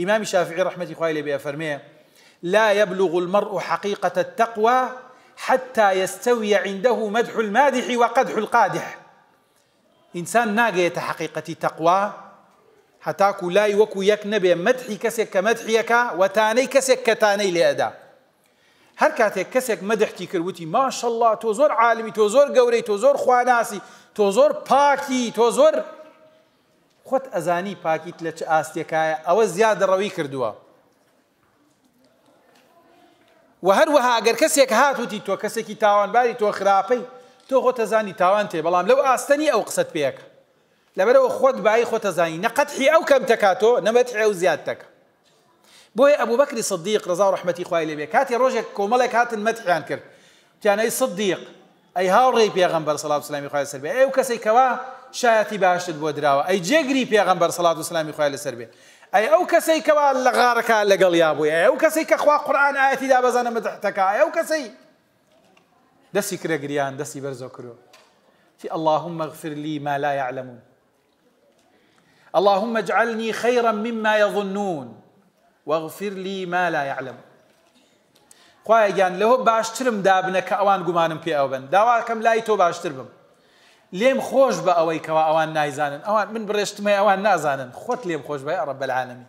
إمام شافعي رحمة إخوائي لبي فرميه لا يبلغ المرء حقيقة التقوى حتى يستوي عنده مدح المادح وقدح القادح إنسان ناقية حقيقة تقوى حتى لا يوكو يكنبي نبي مدحي كسك مدحيك وتاني كسك كتاني لأدا هركاتي كسك کەسێک مەدەحتی کردوتی ما شاء الله عالمی عالمي زۆر قوري تۆ خواناسي خواناسی باكي زۆر خود ازانی پاکیت لە چ ئاستێکایە ئەوە زیادە ڕەوی کردووە و هاتو تی تو کسی که تاوان باری تو خرابی تو خود ازانی تاوان تی بلام لو ئاستنی او قصد بیک لبرو خود بای خۆ تەزانی نەقەتحی ئەو کەم تەکاتۆ نەمەت او زیاد تک بوی ابو بەکری صدیق رضا و رحمتی خواهی لێبێ کاتی ڕۆژێک کۆمەڵێک هاتن مەتحیان کرد ای صدیق ئەی هاوڕێی پێغم بەر سەڵاب سلامی خوای سەر ای او کسی کەوا شایەتی باشت بۆ دراوە ئەی جێگری پێغمبەر سەڵات و سلامی خخوای بی ای او کسی که کەوا لە که لگل یابوی ای او کسی که خوا داره ئاەتی متحت که ای او کسی دستی کرگریان دستی بر ذکر في اللهم اغفر لي ما لا يعلمون اللهم اجعلني خيرا مما يظنون واغفر لي ما لا يعلم خوایان لهو باشترم دابنا كأوان ئەوان بي أوبن دواء كم لايتو باشترم لێم خۆش بە ئەوەی کەوا ئەوان نایزانن ئەوان من بڕێشتمە ئەوان نازانن خۆت لێم خۆش بە ئەڕە بەلعاالمی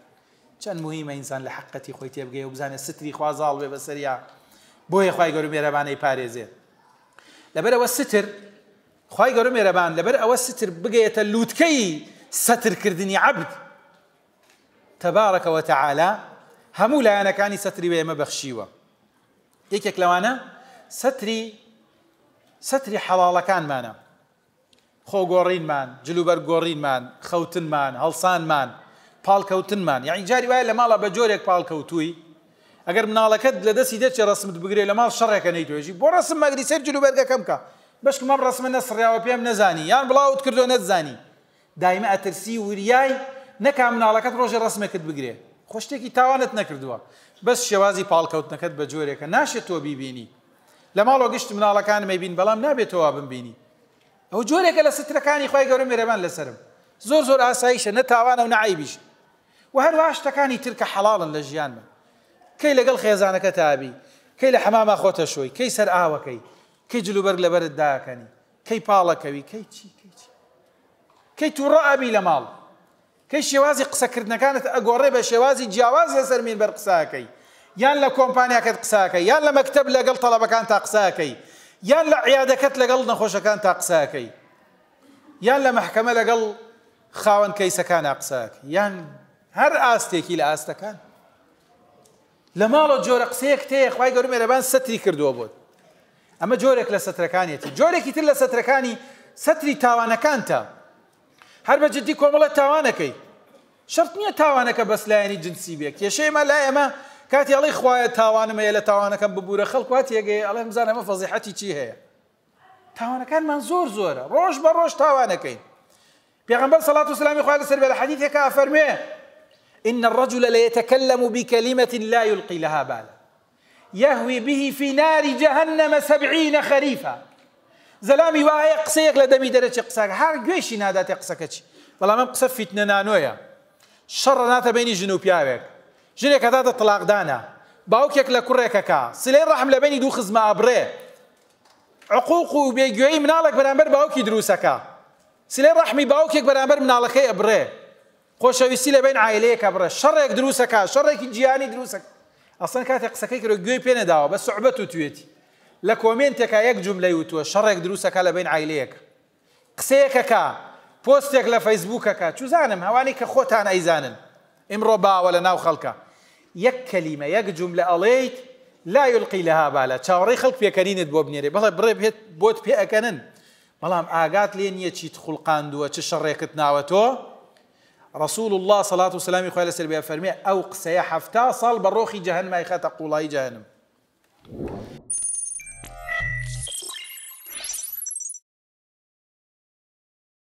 چەند مهمە ئینسان لە حقەتی خۆی تێبگەی و بزانێت ستری خوازاڵ بێ بە سەریا بۆیە خی گەور مێرەبانەی پارێزێت لەبەرەوە ستر خی گەور مێرەبان لەبەر ئەوە ستر بگەیتە لووتکەی سەترکردنی عبد تەبارەکەەوە تەعالا هەموو لایەنەکانی سەتری بێمە بەخشیوە یەکێک لەوانە سەتری سەتری حەواڵەکانمانە خۆگۆڕینمان جلوبەر گۆڕینمان خەوتنمان هەڵسانمان پاڵکەوتنمان یعنی جاری وایە لە ماڵە بە جۆرێک پاڵکەوتووی ئەگەر مناڵەکەت لە دەستی دەچێ ڕسمت بگرێ لە ماڵ شەڕێکە نەیتوێژی بۆ ڕسم مەگری سەر جلوبەرگەکەم کە بەشک مەم ڕسممە نەسڕیاوە پێم نەزانی یان بڵاوت کردو نەتزانی دایمە ئەترسی وریای نەکا مناڵەکەت ڕۆژە ڕسمەکەت بگرێ خۆشتێکی تاوانت نەکردووە بەس شێوازی پاڵکەوتنەکەت بە جۆرێکە ناشێت تۆ بیبینی لە ماڵۆ گشت مناڵەکانمە بین بەڵام نابێتەوە بمبینی ئەو جۆرێکە لە سترەکانی خی گەورە میێرەبان لەسرم زۆر زۆر ئاساییشە نەتاوانە و نعیبیش و هەروە شتەکانی ترکە حەڵاڵن لە ژیانمە کەی لەگەڵ خێزانەکە تابی کەی لە حەماما خۆتە شوی کەی سەر ئاوەکەی کەی جلوبەرگ لە بەرت داکەنی کەی پاڵەکەوی کەی چی کەی تووڕە ئابی لە ماڵ کەی شێوازی قسەکردنەکانت ئەگۆڕێ بە شێوازی جیاواز لەسەر مین بەر قساکەی یان لە کۆمپانیاکەت قساکەی یان لە مەکتب لەگەڵ تەڵەبەکان تا قساکەی یان لە عیادەکەت لەگەڵ نەخۆشەکان تا قساکەی یان لە مححکەمە لەگەڵ خاوەن کەیسەکان ئاقساک یان هەر ئاستێکی لە ئاستەکان لە ماڵە جۆرە قسەیەک تەیە خخوای گەورم مێرەبان سەتری کردووە بۆت ئەمە جۆرێک لە سەترەکانیەتی جۆرێکی تر لە سەترەکانی سەتری تاوانەکان تا هەر بە جددی کۆمەڵە تاوانەکەی شرت نییە تاوانەکە بەسلایانی جنسی بێ کێشەیەمە لا ئێمە كاتي علي خويا تاوانم هەیە لە تاوانەکەم ببوورە خلق واتیەگەی ئەڵێ بزان ئەمە فەزیحەتی چی هەیە تاوانەکانمان زۆر زۆرە ڕۆژ زورة روش بروش پیغمبر صلى الله عليه وسلم قال السر بالحديث كافرمه إن الرجل ليتكلم بكلمة لا يلقي لها بالا يهوي به في نار جهنم سبعين خريفا زلامي واي قصيق لدمي درجة قصاك هر قويش نادات قصاك والله ما قصف فتنة نانويا شر ناتا بيني جنوب يابك جنك هذا الطلاق دانا باوکێک لە کوڕێکەکە سلەی ڕحم لە بینی دوو خزمە ئابرێ عقوق و بێگوێی مناڵێک بەرامبەر باوکی دروستەکە سلەی ڕحمی باوکێک بەرامبەر مناڵەکەی ئەبرێ خۆشەویستی لە بین عیلەیەکە بڕێ شەڕێک دروستەکە شەڕێکی جیانی دروستەکە ئەسن کاتێک قسەکەی کرد گوێی پێنەداوە بە سوعبەت و توێتی لە کۆمنتێکە یەک جملەی وتووە شەڕێک دروستەکە لە بین عیلەیەک قسەیەکەکە پۆستێک لفيسبوك فەیسبوکەکە شو زانم کە خۆتان ئەیزانن ئمڕۆ باوە ولا ناو خەڵکە یەک کەلیمە یەک جمله ئەڵێیت لا یلقی لەها بالە چاوەڕی خەڵک پێکەنینت بۆ بنێرێ بەڵێ بڕێ بێت بۆت پێەکەنن بەڵام ئاگات لێ نییە لين خوڵقااندووە چ شەڕێکت تشريكت ناوتو رسول الله صلاة وسلامی خۆی لەسەر بێ فەرمێ ئەو قسەیە هەفتا ساڵ بە ڕۆخی جەهنمای خەتە جهنم